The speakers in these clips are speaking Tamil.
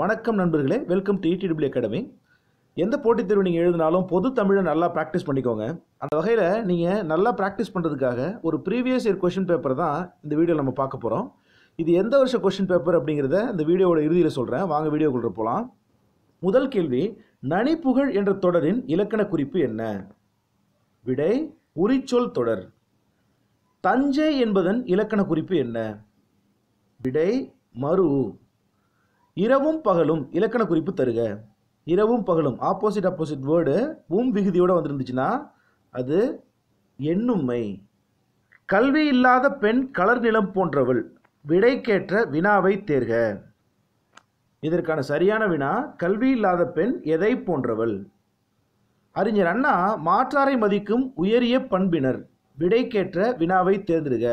வணக்கம் நண்பர்களே வெல்கம் டு இடிடபிள்யூ அகாடமி எந்த போட்டித் தேர்வு நீங்கள் எழுதினாலும் பொது தமிழை நல்லா ப்ராக்டிஸ் பண்ணிக்கோங்க அந்த வகையில் நீங்கள் நல்லா ப்ராக்டிஸ் பண்ணுறதுக்காக ஒரு ப்ரீவியஸ் இயர் கொஷின் பேப்பர் தான் இந்த வீடியோ நம்ம பார்க்க போகிறோம் இது எந்த வருஷ கொஷின் பேப்பர் அப்படிங்கிறத இந்த வீடியோவோட இறுதியில் சொல்கிறேன் வாங்க வீடியோக்குள்ள போகலாம் முதல் கேள்வி நனிப்புகள் என்ற தொடரின் இலக்கண குறிப்பு என்ன விடை உரிச்சொல் தொடர் தஞ்சை என்பதன் இலக்கண குறிப்பு என்ன விடை மறு இரவும் பகலும் இலக்கண குறிப்பு தருக இரவும் பகலும் ஆப்போசிட் ஆப்போசிட் வேர்டு உம் விகுதியோடு வந்துருந்துச்சுன்னா அது எண்ணுமை கல்வி இல்லாத பெண் கலர் நிலம் போன்றவள் விடைக்கேற்ற வினாவை தேர்க இதற்கான சரியான வினா கல்வி இல்லாத பெண் எதை போன்றவள் அறிஞர் அண்ணா மாற்றாரை மதிக்கும் உயரிய பண்பினர் விடைக்கேற்ற வினாவை தேர்ந்தெடுக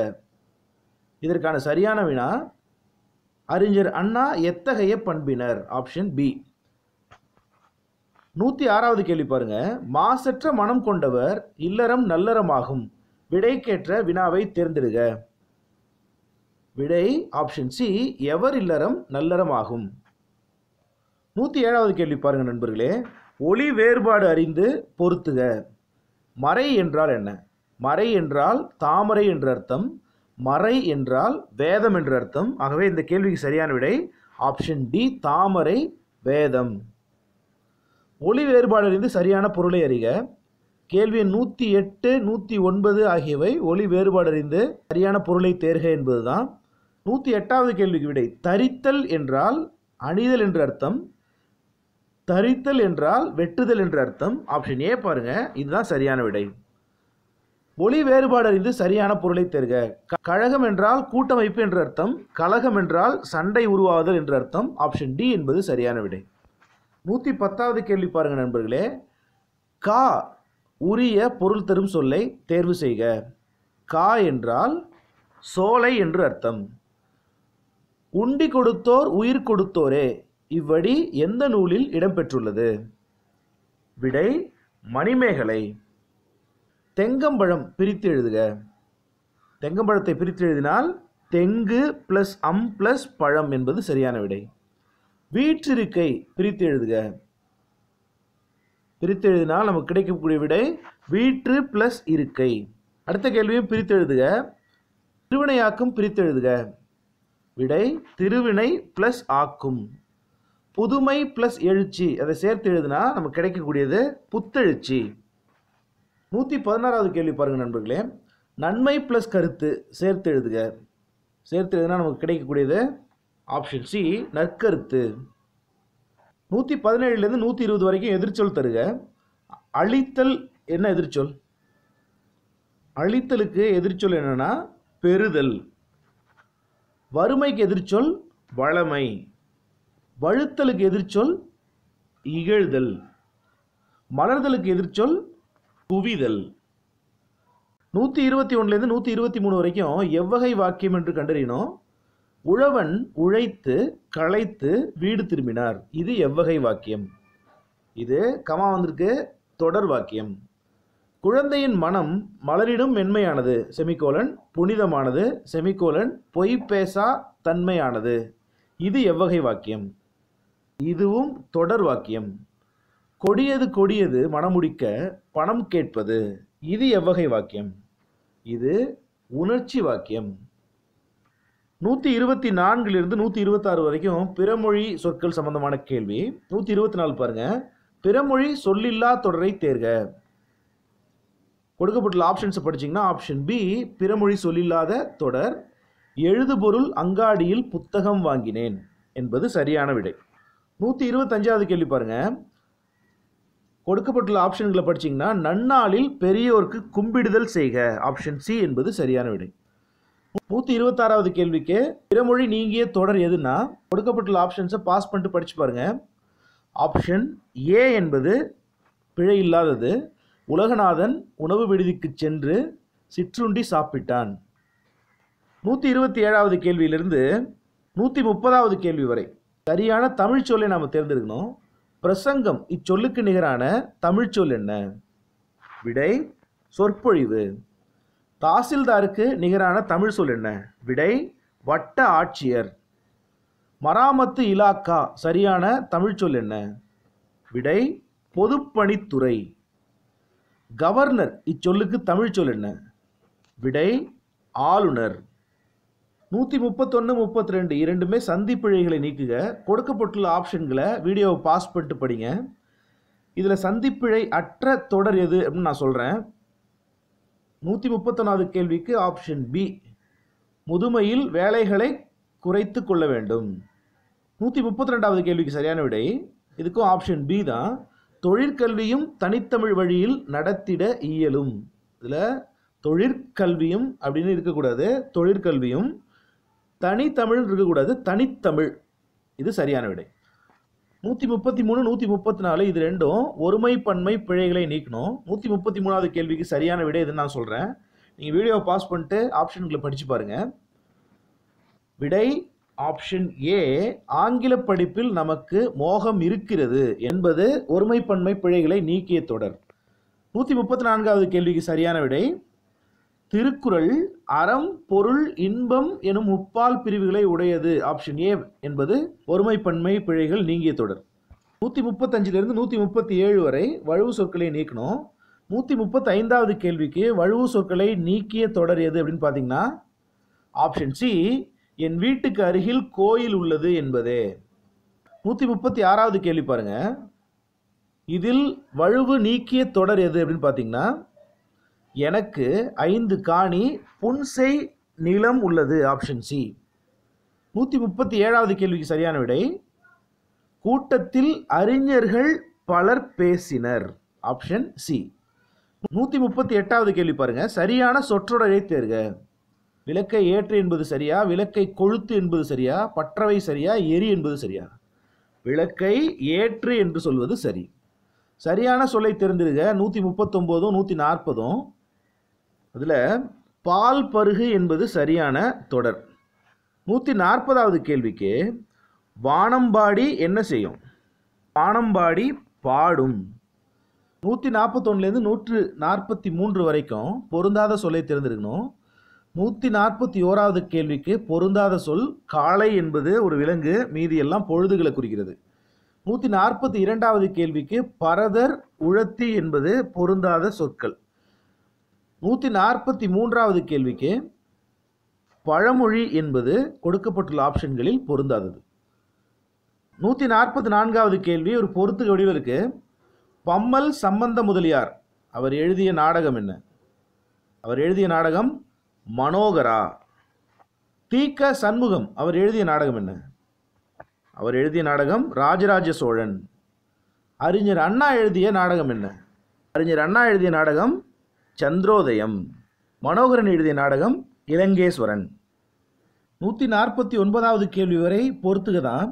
இதற்கான சரியான வினா அறிஞர் அண்ணா எத்தகைய பண்பினர் ஆப்ஷன் பி நூற்றி ஆறாவது கேள்வி பாருங்க மாசற்ற மனம் கொண்டவர் இல்லறம் நல்லறமாகும் விடைக்கேற்ற வினாவை தேர்ந்தெடுக விடை ஆப்ஷன் சி எவர் இல்லறம் நல்லறமாகும் நூற்றி ஏழாவது கேள்வி பாருங்க நண்பர்களே ஒளி வேறுபாடு அறிந்து பொருத்துக மறை என்றால் என்ன மறை என்றால் தாமரை என்ற அர்த்தம் மறை என்றால் வேதம் என்று அர்த்தம் ஆகவே இந்த கேள்விக்கு சரியான விடை ஆப்ஷன் டி தாமரை வேதம் ஒளி வேறுபாடிலிருந்து சரியான பொருளை அறிக கேள்வி நூற்றி எட்டு நூற்றி ஒன்பது ஆகியவை ஒளி வேறுபாடறிந்து சரியான பொருளை தேர்க என்பதுதான் நூற்றி எட்டாவது கேள்விக்கு விடை தரித்தல் என்றால் அணிதல் என்று அர்த்தம் தரித்தல் என்றால் வெட்டுதல் என்று அர்த்தம் ஆப்ஷன் ஏ பாருங்கள் இதுதான் சரியான விடை மொழி வேறுபாடு அறிந்து சரியான பொருளை தருக கழகம் என்றால் கூட்டமைப்பு என்ற அர்த்தம் கழகம் என்றால் சண்டை உருவாவதல் என்ற அர்த்தம் ஆப்ஷன் டி என்பது சரியான விடை நூற்றி பத்தாவது கேள்வி பாருங்க நண்பர்களே கா உரிய பொருள் தரும் சொல்லை தேர்வு செய்க கா என்றால் சோலை என்று அர்த்தம் உண்டி கொடுத்தோர் உயிர் கொடுத்தோரே இவ்வடி எந்த நூலில் இடம்பெற்றுள்ளது விடை மணிமேகலை தெங்கம்பழம் பிரித்து எழுதுக தெங்கம்பழத்தை பிரித்து எழுதினால் தெங்கு ப்ளஸ் அம் ப்ளஸ் பழம் என்பது சரியான விடை வீற்றிருக்கை பிரித்து எழுதுக பிரித்து எழுதினால் நமக்கு கிடைக்கக்கூடிய விடை வீற்று ப்ளஸ் இருக்கை அடுத்த கேள்வியும் பிரித்து எழுதுக திருவினையாக்கும் பிரித்து எழுதுக விடை திருவினை ப்ளஸ் ஆக்கும் புதுமை ப்ளஸ் எழுச்சி அதை சேர்த்து எழுதுனா நமக்கு கிடைக்கக்கூடியது புத்தெழுச்சி நூற்றி பதினாறாவது கேள்வி பாருங்கள் நண்பர்களே நன்மை ப்ளஸ் கருத்து சேர்த்து எழுதுக சேர்த்து எழுதுனா நமக்கு கிடைக்கக்கூடியது ஆப்ஷன் சி நற்கருத்து நூற்றி பதினேழுலேருந்து நூற்றி இருபது வரைக்கும் எதிர்ச்சொல் தருக அழித்தல் என்ன எதிர்ச்சொல் அழித்தலுக்கு எதிர்ச்சொல் என்னென்னா பெறுதல் வறுமைக்கு எதிர்ச்சொல் வளமை வழுத்தலுக்கு எதிர்ச்சொல் இகழ்தல் மலர்தலுக்கு எதிர்ச்சொல் குவிதல் நூற்றி இருபத்தி ஒன்றுலேருந்து நூற்றி இருபத்தி மூணு வரைக்கும் எவ்வகை வாக்கியம் என்று கண்டறியணும் உழவன் உழைத்து களைத்து வீடு திரும்பினார் இது எவ்வகை வாக்கியம் இது கமா வந்திருக்கு தொடர் வாக்கியம் குழந்தையின் மனம் மலரிடும் மென்மையானது செமிகோலன் புனிதமானது செமிகோலன் பொய் பேசா தன்மையானது இது எவ்வகை வாக்கியம் இதுவும் தொடர் வாக்கியம் கொடியது கொடியது மனமுடிக்க பணம் கேட்பது இது எவ்வகை வாக்கியம் இது உணர்ச்சி வாக்கியம் நூற்றி இருபத்தி நான்கிலிருந்து நூற்றி இருபத்தாறு வரைக்கும் பிறமொழி சொற்கள் சம்பந்தமான கேள்வி நூற்றி இருபத்தி நாலு பாருங்க பிறமொழி சொல்லில்லா தொடரை தேர்க கொடுக்கப்பட்டுள்ள ஆப்ஷன்ஸை படிச்சிங்கன்னா ஆப்ஷன் பி பிறமொழி சொல்லில்லாத தொடர் எழுதுபொருள் அங்காடியில் புத்தகம் வாங்கினேன் என்பது சரியான விடை நூற்றி இருபத்தஞ்சாவது கேள்வி பாருங்கள் கொடுக்கப்பட்டுள்ள ஆப்ஷன்களை படிச்சிங்கன்னா நன்னாளில் பெரியோருக்கு கும்பிடுதல் செய்க ஆப்ஷன் சி என்பது சரியான விடை நூற்றி இருபத்தாறாவது கேள்விக்கு பிறமொழி நீங்கிய தொடர் எதுனா கொடுக்கப்பட்டுள்ள ஆப்ஷன்ஸை பாஸ் பண்ணிட்டு படித்து பாருங்கள் ஆப்ஷன் ஏ என்பது பிழை இல்லாதது உலகநாதன் உணவு விடுதிக்கு சென்று சிற்றுண்டி சாப்பிட்டான் நூற்றி இருபத்தி ஏழாவது கேள்வியிலிருந்து நூற்றி முப்பதாவது கேள்வி வரை சரியான தமிழ் சொல்லை நாம் தேர்ந்தெடுக்கணும் பிரசங்கம் இச்சொல்லுக்கு நிகரான தமிழ் சொல் என்ன விடை சொற்பொழிவு தாசில்தாருக்கு நிகரான தமிழ் சொல் என்ன விடை வட்ட ஆட்சியர் மராமத்து இலாக்கா சரியான தமிழ் சொல் என்ன விடை பொதுப்பணித்துறை கவர்னர் இச்சொல்லுக்கு தமிழ் சொல் என்ன விடை ஆளுநர் நூற்றி முப்பத்தொன்று முப்பத்தி ரெண்டு இரண்டுமே சந்திப்பிழைகளை நீக்குக கொடுக்கப்பட்டுள்ள ஆப்ஷன்களை வீடியோவை பாஸ் பண்ணிட்டு படிங்க இதில் சந்திப்பிழை அற்ற தொடர் எது அப்படின்னு நான் சொல்கிறேன் நூற்றி முப்பத்தொன்னாவது கேள்விக்கு ஆப்ஷன் பி முதுமையில் வேலைகளை குறைத்து கொள்ள வேண்டும் நூற்றி முப்பத்தி ரெண்டாவது கேள்விக்கு சரியான விடை இதுக்கும் ஆப்ஷன் பி தான் தொழிற்கல்வியும் தனித்தமிழ் வழியில் நடத்திட இயலும் இதில் தொழிற்கல்வியும் அப்படின்னு இருக்கக்கூடாது தொழிற்கல்வியும் தனித்தமிழ் இருக்கக்கூடாது தனித்தமிழ் இது சரியான விடை நூற்றி முப்பத்தி மூணு நூற்றி முப்பத்தி நாலு இது ரெண்டும் ஒருமை பன்மை பிழைகளை நீக்கணும் நூற்றி முப்பத்தி மூணாவது கேள்விக்கு சரியான விடை இதுன்னு நான் சொல்கிறேன் நீங்கள் வீடியோவை பாஸ் பண்ணிட்டு ஆப்ஷன்களை படித்து பாருங்கள் விடை ஆப்ஷன் ஏ ஆங்கில படிப்பில் நமக்கு மோகம் இருக்கிறது என்பது ஒருமைப்பன்மை பிழைகளை நீக்கிய தொடர் நூற்றி முப்பத்தி நான்காவது கேள்விக்கு சரியான விடை திருக்குறள் அறம் பொருள் இன்பம் எனும் முப்பால் பிரிவுகளை உடையது ஆப்ஷன் ஏ என்பது ஒருமைப்பன்மை பிழைகள் நீங்கிய தொடர் நூற்றி முப்பத்தஞ்சிலிருந்து நூற்றி முப்பத்தி ஏழு வரை வழுவு சொற்களை நீக்கணும் நூற்றி முப்பத்தி ஐந்தாவது கேள்விக்கு வழுவு சொற்களை நீக்கிய தொடர் எது அப்படின்னு பார்த்தீங்கன்னா ஆப்ஷன் சி என் வீட்டுக்கு அருகில் கோயில் உள்ளது என்பதே நூற்றி முப்பத்தி ஆறாவது கேள்வி பாருங்கள் இதில் வழுவு நீக்கிய தொடர் எது அப்படின்னு பார்த்தீங்கன்னா எனக்கு ஐந்து காணி புன்செய் நிலம் உள்ளது ஆப்ஷன் சி நூற்றி முப்பத்தி ஏழாவது கேள்விக்கு சரியான விடை கூட்டத்தில் அறிஞர்கள் பலர் பேசினர் ஆப்ஷன் சி நூற்றி முப்பத்தி எட்டாவது கேள்வி பாருங்க சரியான சொற்றொடரை தேர்க விளக்கை ஏற்று என்பது சரியா விளக்கை கொழுத்து என்பது சரியா பற்றவை சரியா எரி என்பது சரியா விளக்கை ஏற்று என்று சொல்வது சரி சரியான சொல்லை தெரிந்திருக்க நூற்றி முப்பத்தொம்போதும் நூற்றி நாற்பதும் அதில் பால் பருகு என்பது சரியான தொடர் நூற்றி நாற்பதாவது கேள்விக்கு வானம்பாடி என்ன செய்யும் வானம்பாடி பாடும் நூற்றி நாற்பத்தொன்னுலேருந்து நூற்று நாற்பத்தி மூன்று வரைக்கும் பொருந்தாத சொல்லை தெரிந்திருக்கணும் நூற்றி நாற்பத்தி ஓராவது கேள்விக்கு பொருந்தாத சொல் காளை என்பது ஒரு விலங்கு மீதி எல்லாம் பொழுதுகளை குறிக்கிறது நூற்றி நாற்பத்தி இரண்டாவது கேள்விக்கு பரதர் உழத்தி என்பது பொருந்தாத சொற்கள் நூற்றி நாற்பத்தி மூன்றாவது கேள்விக்கு பழமொழி என்பது கொடுக்கப்பட்டுள்ள ஆப்ஷன்களில் பொருந்தாதது நூற்றி நாற்பத்தி நான்காவது கேள்வி ஒரு பொருத்து வடிவில் இருக்கு பம்மல் சம்பந்த முதலியார் அவர் எழுதிய நாடகம் என்ன அவர் எழுதிய நாடகம் மனோகரா தீக்க சண்முகம் அவர் எழுதிய நாடகம் என்ன அவர் எழுதிய நாடகம் ராஜராஜ சோழன் அறிஞர் அண்ணா எழுதிய நாடகம் என்ன அறிஞர் அண்ணா எழுதிய நாடகம் சந்திரோதயம் மனோகரன் எழுதிய நாடகம் இலங்கேஸ்வரன் நூற்றி நாற்பத்தி ஒன்பதாவது கேள்வி வரை பொறுத்துக தான்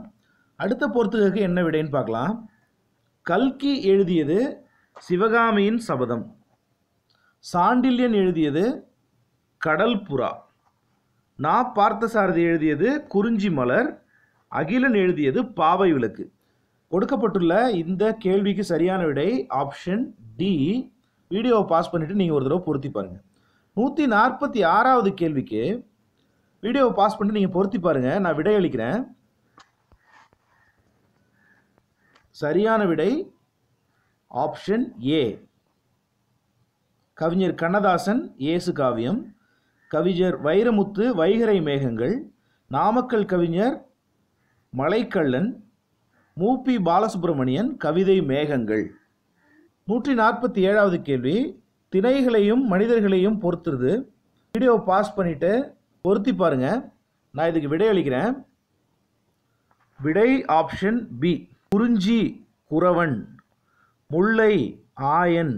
அடுத்த பொறுத்துகைக்கு என்ன விடைன்னு பார்க்கலாம் கல்கி எழுதியது சிவகாமியின் சபதம் சாண்டில்யன் எழுதியது கடல் புறா நா பார்த்தசாரதி எழுதியது குறிஞ்சி மலர் அகிலன் எழுதியது பாவை விளக்கு கொடுக்கப்பட்டுள்ள இந்த கேள்விக்கு சரியான விடை ஆப்ஷன் டி வீடியோவை பாஸ் பண்ணிவிட்டு நீங்கள் ஒரு தடவை பொருத்தி பாருங்கள் நூற்றி நாற்பத்தி ஆறாவது கேள்விக்கு வீடியோவை பாஸ் பண்ணிட்டு நீங்கள் பொருத்தி பாருங்கள் நான் விடை அளிக்கிறேன் சரியான விடை ஆப்ஷன் ஏ கவிஞர் கண்ணதாசன் இயேசு காவியம் கவிஞர் வைரமுத்து வைகரை மேகங்கள் நாமக்கல் கவிஞர் மலைக்கல்லன் மூப்பி பாலசுப்ரமணியன் கவிதை மேகங்கள் நூற்றி நாற்பத்தி ஏழாவது கேள்வி திணைகளையும் மனிதர்களையும் பொறுத்துருது வீடியோ பாஸ் பண்ணிவிட்டு பொருத்தி பாருங்கள் நான் இதுக்கு விடை அளிக்கிறேன் விடை ஆப்ஷன் பி குறிஞ்சி குறவன் முல்லை ஆயன்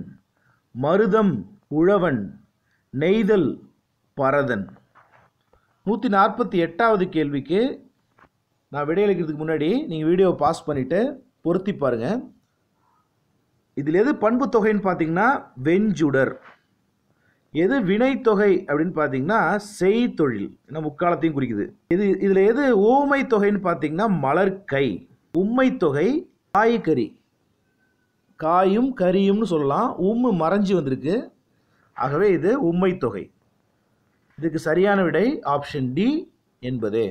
மருதம் உழவன் நெய்தல் பரதன் நூற்றி நாற்பத்தி எட்டாவது கேள்விக்கு நான் விடையளிக்கிறதுக்கு முன்னாடி நீங்கள் வீடியோவை பாஸ் பண்ணிவிட்டு பொருத்தி பாருங்கள் இதில் எது பண்பு தொகைன்னு பார்த்தீங்கன்னா வெஞ்சுடர் எது வினைத்தொகை அப்படின்னு பார்த்தீங்கன்னா செய்தொழில் ஏன்னா முக்காலத்தையும் குறிக்குது இது இதில் எது ஊமை தொகைன்னு பார்த்தீங்கன்னா மலர்கை உம்மை தொகை காய்கறி காயும் கரியும்னு சொல்லலாம் உம்மு மறைஞ்சி வந்திருக்கு ஆகவே இது உம்மை தொகை இதுக்கு சரியான விடை ஆப்ஷன் டி என்பதே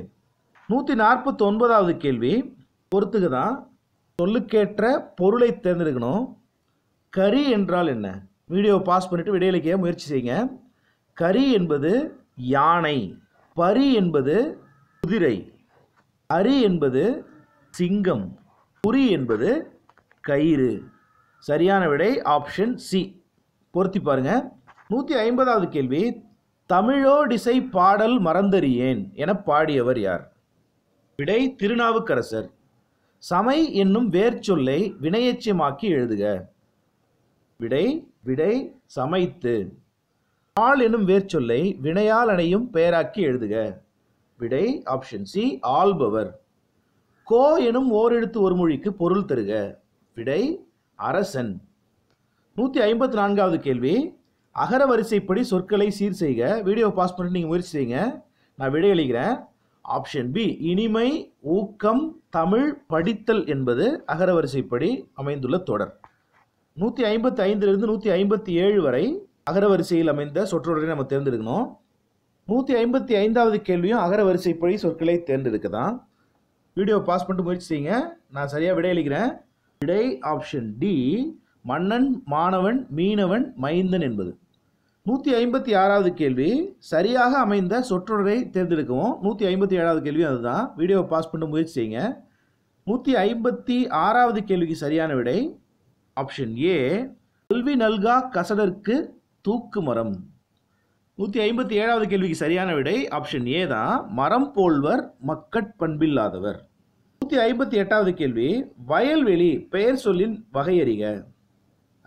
நூற்றி நாற்பத்தொன்பதாவது கேள்வி பொறுத்துக்கு தான் சொல்லுக்கேற்ற பொருளை தேர்ந்தெடுக்கணும் கரி என்றால் என்ன வீடியோ பாஸ் பண்ணிவிட்டு விடையிலிக்க முயற்சி செய்யுங்க கரி என்பது யானை பரி என்பது குதிரை அரி என்பது சிங்கம் புரி என்பது கயிறு சரியான விடை ஆப்ஷன் சி பொருத்தி பாருங்க நூற்றி ஐம்பதாவது கேள்வி தமிழோடிசை பாடல் மறந்தறியேன் என பாடியவர் யார் விடை திருநாவுக்கரசர் சமை என்னும் வேர்ச்சொல்லை வினையச்சியமாக்கி எழுதுக விடை விடை சமைத்து ஆள் எனும் வேர்ச்சொல்லை வினையால் அணையும் பெயராக்கி எழுதுக விடை ஆப்ஷன் சி ஆள்பவர் கோ எனும் ஓரெழுத்து ஒரு மொழிக்கு பொருள் தருக விடை அரசன் நூற்றி ஐம்பத்தி நான்காவது கேள்வி அகர வரிசைப்படி சொற்களை சீர் செய்க வீடியோ பாஸ் பண்ணி நீங்கள் முயற்சி செய்யுங்க நான் விடை அளிக்கிறேன் ஆப்ஷன் பி இனிமை ஊக்கம் தமிழ் படித்தல் என்பது அகரவரிசைப்படி அமைந்துள்ள தொடர் நூற்றி ஐம்பத்தி ஐந்துலேருந்து நூற்றி ஐம்பத்தி ஏழு வரை அகரவரிசையில் அமைந்த சொற்றொடரை நம்ம தேர்ந்தெடுக்கணும் நூற்றி ஐம்பத்தி ஐந்தாவது கேள்வியும் அகரவரிசைப்படி சொற்களை தேர்ந்தெடுக்க தான் வீடியோ பாஸ் பண்ணிட்டு முயற்சி செய்யுங்க நான் சரியாக விடையளிக்கிறேன் விடை ஆப்ஷன் டி மன்னன் மாணவன் மீனவன் மைந்தன் என்பது நூற்றி ஐம்பத்தி ஆறாவது கேள்வி சரியாக அமைந்த சொற்றொடரை தேர்ந்தெடுக்கவும் நூற்றி ஐம்பத்தி ஏழாவது கேள்வி அதுதான் வீடியோ பாஸ் பண்ணிட்டு முயற்சி செய்யுங்க நூற்றி ஐம்பத்தி ஆறாவது கேள்விக்கு சரியான விடை ஆப்ஷன் ஏ கல்வி நல்கா கசடற்கு தூக்கு மரம் நூற்றி ஐம்பத்தி ஏழாவது கேள்விக்கு சரியான விடை ஆப்ஷன் ஏ தான் மரம் போல்வர் மக்கட்பண்பில்லாதவர் நூற்றி ஐம்பத்தி எட்டாவது கேள்வி வயல்வெளி பெயர் சொல்லின் வகையறிக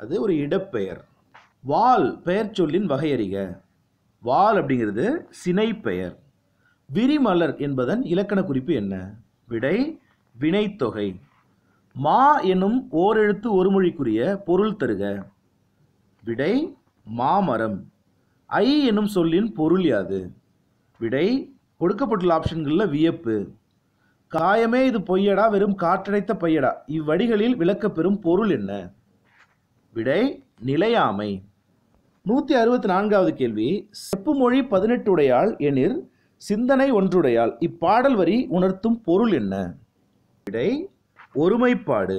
அது ஒரு இடப்பெயர் வால் பெயர் சொல்லின் வகையறிக வால் அப்படிங்கிறது சினை பெயர் விரிமலர் என்பதன் இலக்கண குறிப்பு என்ன விடை வினைத்தொகை மா ஓர் ஓரெழுத்து ஒரு மொழிக்குரிய பொருள் தருக விடை மாமரம் ஐ என்னும் சொல்லின் பொருள் யாது விடை கொடுக்கப்பட்டுள்ள ஆப்ஷன்களில் வியப்பு காயமே இது பொய்யடா வெறும் காற்றடைத்த பொய்யடா இவ்வடிகளில் விளக்கப்பெறும் பொருள் என்ன விடை நிலையாமை நூற்றி அறுபத்தி நான்காவது கேள்வி செப்பு மொழி பதினெட்டுடையாள் எனில் சிந்தனை ஒன்றுடையாள் இப்பாடல் வரி உணர்த்தும் பொருள் என்ன விடை ஒருமைப்பாடு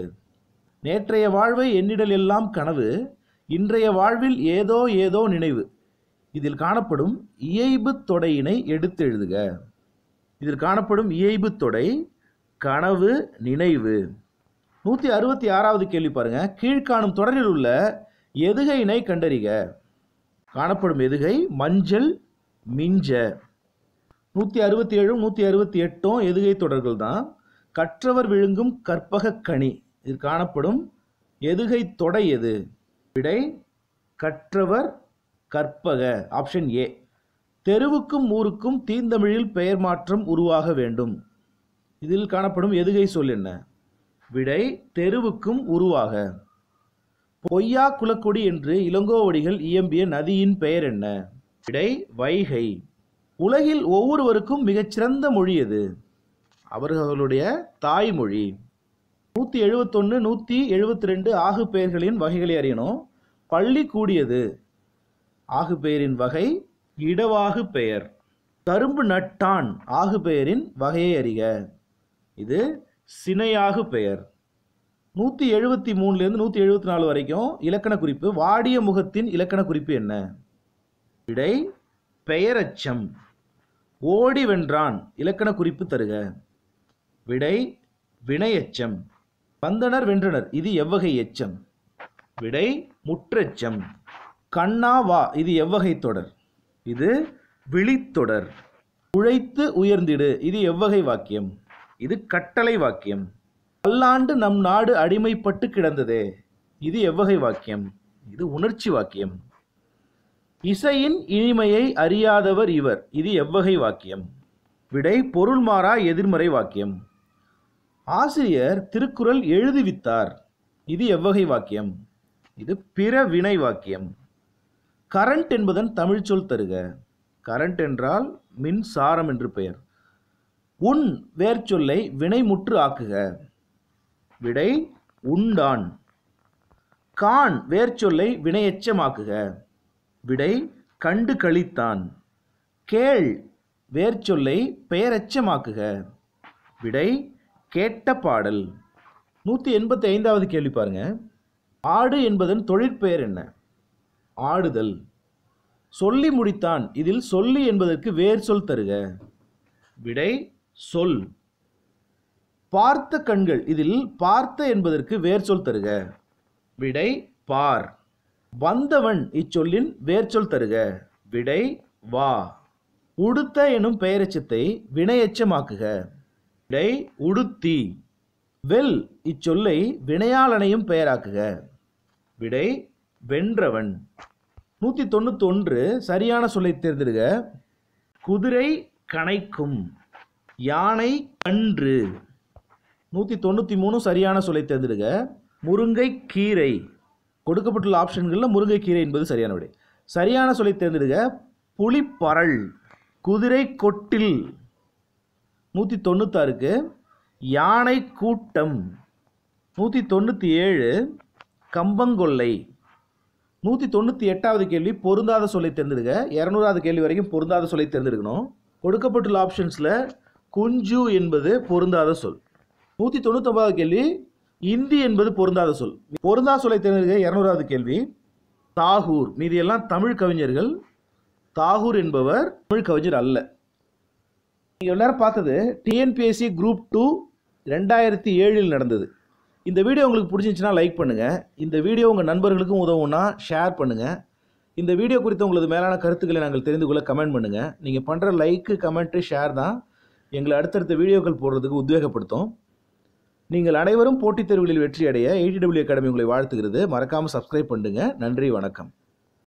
நேற்றைய வாழ்வை என்னிடல் எல்லாம் கனவு இன்றைய வாழ்வில் ஏதோ ஏதோ நினைவு இதில் காணப்படும் இயைபு தொடையினை எடுத்து எழுதுக இதில் காணப்படும் இயைபு தொடை கனவு நினைவு நூற்றி அறுபத்தி ஆறாவது கேள்வி பாருங்கள் கீழ்காணும் தொடரில் உள்ள எதுகையினை கண்டறிக காணப்படும் எதுகை மஞ்சள் மிஞ்ச நூற்றி அறுபத்தி ஏழும் நூற்றி அறுபத்தி எட்டும் எதுகை தொடர்கள் தான் கற்றவர் விழுங்கும் கற்பக கனி இது காணப்படும் எதுகை தொடை எது விடை கற்றவர் கற்பக ஆப்ஷன் ஏ தெருவுக்கும் ஊருக்கும் தீந்தமிழில் பெயர் மாற்றம் உருவாக வேண்டும் இதில் காணப்படும் எதுகை சொல் என்ன விடை தெருவுக்கும் உருவாக பொய்யா குலக்கொடி என்று இளங்கோவடிகள் இயம்பிய நதியின் பெயர் என்ன விடை வைகை உலகில் ஒவ்வொருவருக்கும் மிகச்சிறந்த மொழி எது அவர்களுடைய தாய்மொழி நூற்றி எழுபத்தொன்னு நூற்றி எழுபத்தி ரெண்டு ஆகு பெயர்களின் வகைகளை அறியணும் பள்ளி கூடியது ஆகு பெயரின் வகை இடவாகு பெயர் கரும்பு நட்டான் ஆகு பெயரின் வகையை அறிக இது சினையாகு பெயர் நூற்றி எழுபத்தி மூணுலேருந்து நூற்றி எழுபத்தி நாலு வரைக்கும் இலக்கண குறிப்பு வாடிய முகத்தின் இலக்கண குறிப்பு என்ன இடை பெயரச்சம் ஓடி வென்றான் இலக்கண குறிப்பு தருக விடை வினை எச்சம் வந்தனர் வென்றனர் இது எவ்வகை எச்சம் விடை முற்றெச்சம் கண்ணா வா இது எவ்வகை தொடர் இது விழித்தொடர் உழைத்து உயர்ந்திடு இது எவ்வகை வாக்கியம் இது கட்டளை வாக்கியம் பல்லாண்டு நம் நாடு அடிமைப்பட்டு கிடந்ததே இது எவ்வகை வாக்கியம் இது உணர்ச்சி வாக்கியம் இசையின் இனிமையை அறியாதவர் இவர் இது எவ்வகை வாக்கியம் விடை பொருள்மாறா எதிர்மறை வாக்கியம் ஆசிரியர் திருக்குறள் எழுதுவித்தார் இது எவ்வகை வாக்கியம் இது பிற வினை வாக்கியம் கரண்ட் என்பதன் தமிழ் சொல் தருக கரண்ட் என்றால் மின்சாரம் என்று பெயர் உன் வேர் சொல்லை வினைமுற்று ஆக்குக விடை உண்டான் கான் வேர் சொல்லை வினையச்சமாக்குக விடை கண்டு கழித்தான் கேள் வேர் சொல்லை பெயரச்சமாக்குக விடை கேட்ட பாடல் நூற்றி எண்பத்தி ஐந்தாவது கேள்வி பாருங்க ஆடு என்பதன் தொழிற்பெயர் என்ன ஆடுதல் சொல்லி முடித்தான் இதில் சொல்லி என்பதற்கு வேர் சொல் தருக விடை சொல் பார்த்த கண்கள் இதில் பார்த்த என்பதற்கு வேர் சொல் தருக விடை பார் வந்தவன் இச்சொல்லின் வேர் சொல் தருக விடை வா உடுத்த எனும் பெயரச்சத்தை வினையச்சமாக்குக இடை உடுத்தி வெல் இச்சொல்லை வினையாளனையும் பெயராக்குக விடை வென்றவன் நூற்றி தொண்ணூத்தொன்று சரியான சொல்லை தேர்ந்தெடுக குதிரை கணைக்கும் யானை கன்று நூற்றி தொண்ணூற்றி மூணு சரியான சொல்லை தேர்ந்தெடுக முருங்கை கீரை கொடுக்கப்பட்டுள்ள ஆப்ஷன்களில் முருங்கை கீரை என்பது சரியான விடை சரியான சொல்லை தேர்ந்தெடுக புளிப்பரள் குதிரை கொட்டில் நூற்றி தொண்ணூத்தாறுக்கு யானை கூட்டம் நூற்றி தொண்ணூற்றி ஏழு கம்பங்கொல்லை நூற்றி தொண்ணூற்றி எட்டாவது கேள்வி பொருந்தாத சொல்லை தேர்ந்தெடுக்க இரநூறாவது கேள்வி வரைக்கும் பொருந்தாத சொல்லை தேர்ந்தெடுக்கணும் கொடுக்கப்பட்டுள்ள ஆப்ஷன்ஸில் குஞ்சு என்பது பொருந்தாத சொல் நூற்றி தொண்ணூத்தொம்பதாவது கேள்வி இந்தி என்பது பொருந்தாத சொல் பொருந்தாத சொல்லை தேர்ந்தெடுக்க இரநூறாவது கேள்வி தாகூர் மீதியெல்லாம் தமிழ் கவிஞர்கள் தாகூர் என்பவர் தமிழ் கவிஞர் அல்ல நீங்கள் நேரம் பார்த்தது டிஎன்பிஎஸ்சி குரூப் டூ ரெண்டாயிரத்தி ஏழில் நடந்தது இந்த வீடியோ உங்களுக்கு பிடிச்சிருந்துச்சுன்னா லைக் பண்ணுங்கள் இந்த வீடியோ உங்கள் நண்பர்களுக்கும் உதவும்னா ஷேர் பண்ணுங்கள் இந்த வீடியோ குறித்த உங்களது மேலான கருத்துக்களை நாங்கள் தெரிந்து கொள்ள கமெண்ட் பண்ணுங்கள் நீங்கள் பண்ணுற லைக்கு கமெண்ட்டு ஷேர் தான் எங்களை அடுத்தடுத்த வீடியோக்கள் போடுறதுக்கு உத்வேகப்படுத்தும் நீங்கள் அனைவரும் போட்டித் தேர்வுகளில் வெற்றி அடைய ஏடிடபிள்யூ அகாடமி உங்களை வாழ்த்துகிறது மறக்காமல் சப்ஸ்கிரைப் பண்ணுங்கள் நன்றி வணக்கம்